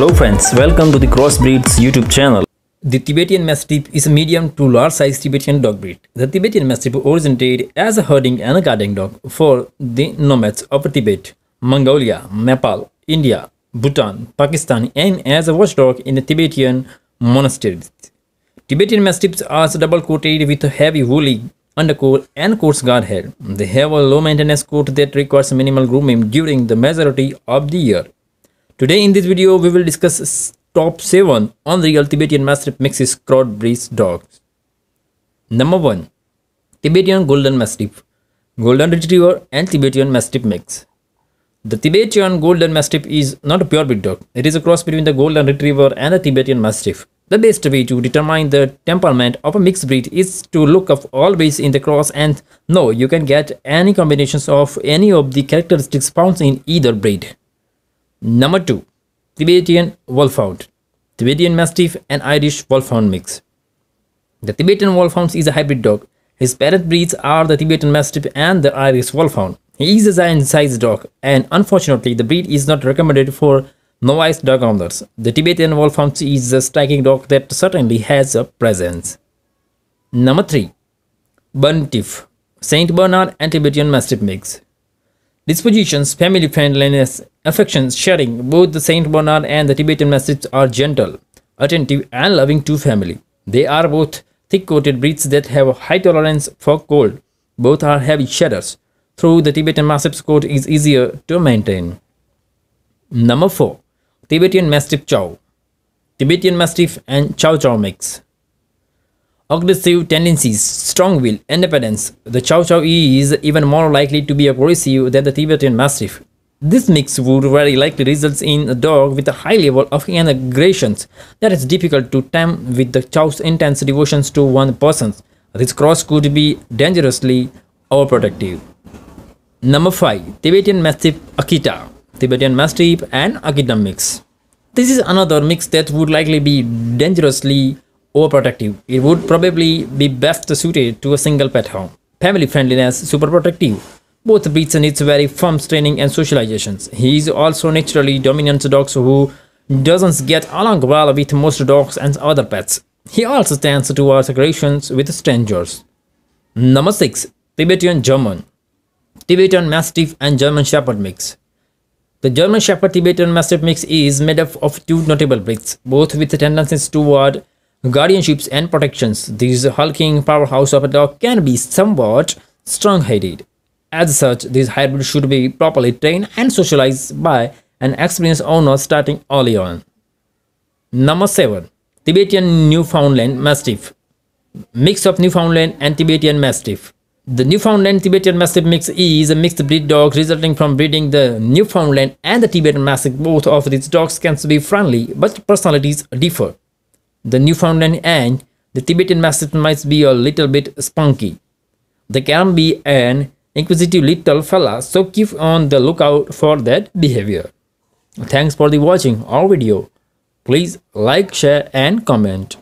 Hello friends, welcome to the Crossbreeds YouTube channel. The Tibetan Mastiff is a medium to large sized Tibetan dog breed. The Tibetan Mastiff originated as a herding and a guarding dog for the nomads of Tibet, Mongolia, Nepal, India, Bhutan, Pakistan and as a watchdog in the Tibetan monasteries. Tibetan Mastiffs are double-coated with a heavy woolly undercoat and coarse guard hair. They have a low-maintenance coat that requires minimal grooming during the majority of the year. Today in this video, we will discuss top 7 on the Tibetan Mastiff Mixes Cross Breeds Dogs. Number 1. Tibetan Golden Mastiff, Golden Retriever and Tibetan Mastiff Mix. The Tibetan Golden Mastiff is not a purebred dog. It is a cross between the Golden Retriever and the Tibetan Mastiff. The best way to determine the temperament of a mixed breed is to look up always in the cross and no, you can get any combinations of any of the characteristics found in either breed. Number 2. Tibetan Wolfhound Tibetan Mastiff and Irish Wolfhound mix. The Tibetan Wolfhound is a hybrid dog. His parent breeds are the Tibetan Mastiff and the Irish Wolfhound. He is a giant-sized dog, and unfortunately, the breed is not recommended for novice dog owners. The Tibetan Wolfhound is a striking dog that certainly has a presence. Number 3. Bun Saint Bernard and Tibetan Mastiff mix. Dispositions, family friendliness, affection, sharing. Both the Saint Bernard and the Tibetan Mastiff are gentle, attentive, and loving to family. They are both thick-coated breeds that have a high tolerance for cold. Both are heavy shedders. Through the Tibetan Mastiff's coat is easier to maintain. Number 4. Tibetan Mastiff Chow Tibetan Mastiff and Chow Chow Mix aggressive tendencies, strong will, independence. The Chow Chow E is even more likely to be aggressive than the Tibetan Mastiff. This mix would very likely result in a dog with a high level of aggression that is difficult to tame with the Chow's intense devotions to one person. This cross could be dangerously overprotective. Number 5. Tibetan Mastiff Akita Tibetan Mastiff and Akita mix This is another mix that would likely be dangerously overprotective. It would probably be best suited to a single pet home. Family friendliness, super protective. Both breeds need very firm training and socializations. He is also naturally dominant dog who doesn't get along well with most dogs and other pets. He also tends towards aggressions with strangers. Number 6. Tibetan German Tibetan Mastiff and German Shepherd Mix the German Shepherd Tibetan Mastiff mix is made up of two notable breeds, both with tendencies toward guardianships and protections. This hulking powerhouse of a dog can be somewhat strong-headed. As such, this hybrid should be properly trained and socialized by an experienced owner starting early on. Number 7. Tibetan Newfoundland Mastiff Mix of Newfoundland and Tibetan Mastiff The Newfoundland Tibetan Mastiff mix is a mixed breed dog resulting from breeding the Newfoundland and the Tibetan Mastiff. Both of these dogs can be friendly, but personalities differ the Newfoundland and the Tibetan Mastiff might be a little bit spunky. They can be an inquisitive little fella, so keep on the lookout for that behavior. Thanks for the watching our video. Please like, share and comment.